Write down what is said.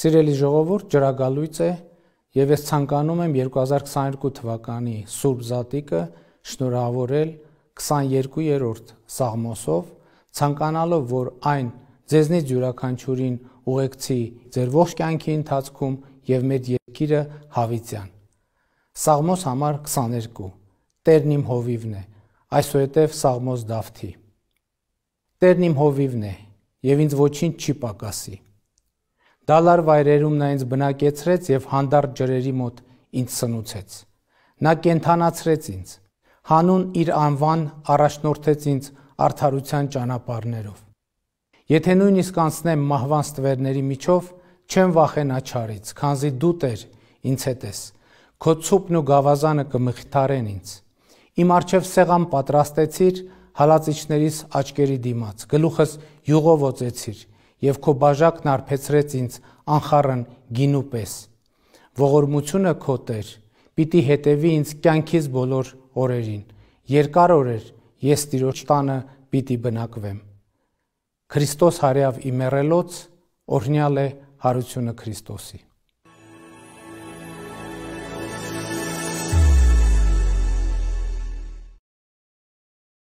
Սիրելի ժողովուրդ, ջրագալույց է եւ ես ցանկանում եմ 2022 թվականի Սուրբ Զատիկը շնորհավորել 22-րդ Սաղմոսով, ցանկանալով, որ այն ձեզնից յուրաքանչյուրին ուղեկցի ձեր ողջ կյանքի ընթացքում եւ մեր երկիրը հավիտյան։ Սաղմոս համար 22։ Տերն իմ հովիվն է, այսուհետև Սաղմոս Դավթի։ Տերն իմ հովիվն է, եւ ինձ ոչինչ չի պակասի։ Դալար վայրերում նա ինձ բնակեցրեց եւ հանդարտ ջրերի մոտ ինձ սնուցեց։ Նա կենթանացրեց ինձ։ Հանուն իր անվան առաջնորդեց ինձ արդարության ճանապարներով։ Եթե նույնիսկ անցնեմ մահվան ստվերների միջով, չեմ վախենա չարից, քանզի դու Տեր ինձ հետ ես։ Քո ցուփն ու գավազանը կմղթարեն ինձ։ Իմ արջև սեղան պատրաստեցիր հալածիչներիս աչքերի դիմաց։ Գլուխս յուղով ոծեցիր եւ քո բաժակն արփեցրեց ինձ անխառն գինու պես։ Ողորմությունը քո Տեր պիտի հետևի ինձ կյանքից բոլոր օրերին։ Երկար օրեր ես Տիրոջ տանը պիտի բնակվեմ։ Քրիստոս հարյավ իմերելոց օրհնյալ է հարությունը Քրիստոսի։